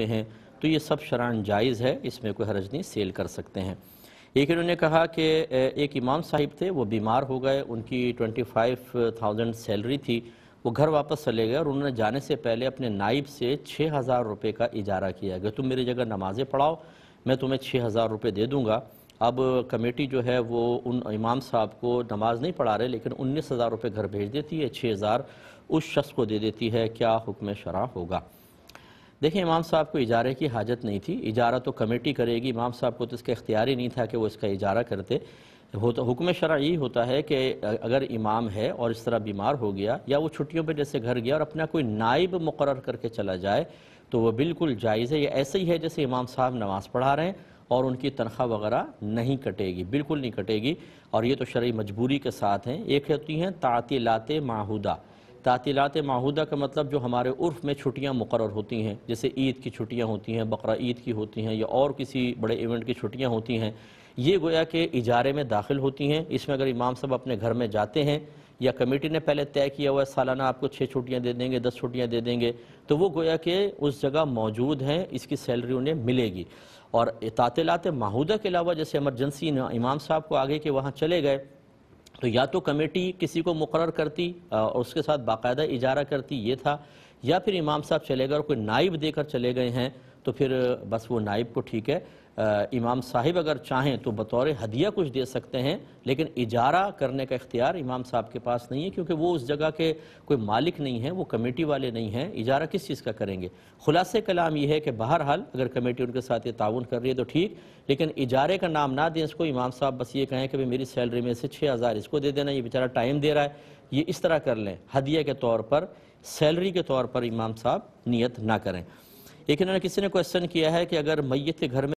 सकते हैं तो ये सब शरण जायज़ है इसमें कोई हरज नहीं सेल कर सकते हैं एक इन्होंने कहा कि एक इमाम साहिब थे वो बीमार हो गए उनकी ट्वेंटी फाइव थाउजेंड सैलरी थी वो घर वापस चले गए और उन्होंने जाने से पहले अपने नाइब से छः हज़ार रुपये का इजारा किया गया तुम मेरी जगह नमाज़ें पढ़ाओ मैं तुम्हें छः हज़ार रुपये दे दूँगा अब कमेटी जो है वो उन इमाम साहब को नमाज़ नहीं पढ़ा रहे लेकिन उन्नीस हज़ार रुपये घर भेज देती है छः हज़ार उस शख्स को दे देती है क्या हुक्म शरा होगा देखिए इमाम साहब को इजारे की हाजत नहीं थी इजारा तो कमेटी करेगी इमाम साहब को तो इसका इख्तियार ही नहीं था कि वो इसका इजारा करते होता तो, हुक्म शरा यही होता है कि अगर इमाम है और इस तरह बीमार हो गया या वो छुट्टियों पे जैसे घर गया और अपना कोई नाइब मुकर करके चला जाए तो वह बिल्कुल जायज़ है ये ऐसे ही है जैसे इमाम साहब नमाज़ पढ़ा रहे हैं और उनकी तनख्वाह वगैरह नहीं कटेगी बिल्कुल नहीं कटेगी और ये तो शरा मजबूरी के साथ हैं एक होती हैं तातीलात माहूदा तातीलत माहूदा का मतलब जो हमारे उर्फ में छुट्टियाँ मुकर होती हैं जैसे ईद की छुट्टियाँ होती हैं बकरा ईद की होती हैं या और किसी बड़े इवेंट की छुट्टियाँ होती हैं ये गोया के इजारे में दाखिल होती हैं इसमें अगर इमाम साहब अपने घर में जाते हैं या कमेटी ने पहले तय किया हुआ है सालाना आपको छः छुट्टियाँ दे देंगे दस छुट्टियाँ दे देंगे तो वो गोया के उस जगह मौजूद हैं इसकी सैलरी उन्हें मिलेगी और तातीलत माहूदा के अलावा जैसे एमरजेंसी इमाम साहब को आगे के वहाँ चले गए तो या तो कमेटी किसी को मुकर करती और उसके साथ बाकायदा इजारा करती ये था या फिर इमाम साहब चले गए और कोई नाइब देकर चले गए हैं तो फिर बस वो नाइब को ठीक है इमाम साहिब अगर चाहें तो बतौर हदिया कुछ दे सकते हैं लेकिन इजारा करने का इख्तियार इमाम साहब के पास नहीं है क्योंकि वो उस जगह के कोई मालिक नहीं है वो कमेटी वाले नहीं हैं इजारा किस चीज़ का करेंगे खुलास कलाम यह है कि बहरहाल अगर कमेटी उनके साथ ये ताउन कर रही है तो ठीक लेकिन इजारे का नाम ना दें इसको इमाम साहब बस ये कहें कि भाई मेरी सैलरी में से छः हज़ार इसको दे देना ये बेचारा टाइम दे रहा है ये इस तरह कर लें हदिया के तौर पर सैलरी के तौर पर इमाम साहब नियत ना करें लेकिन किसी ने क्वेश्चन किया है कि अगर मैत के घर में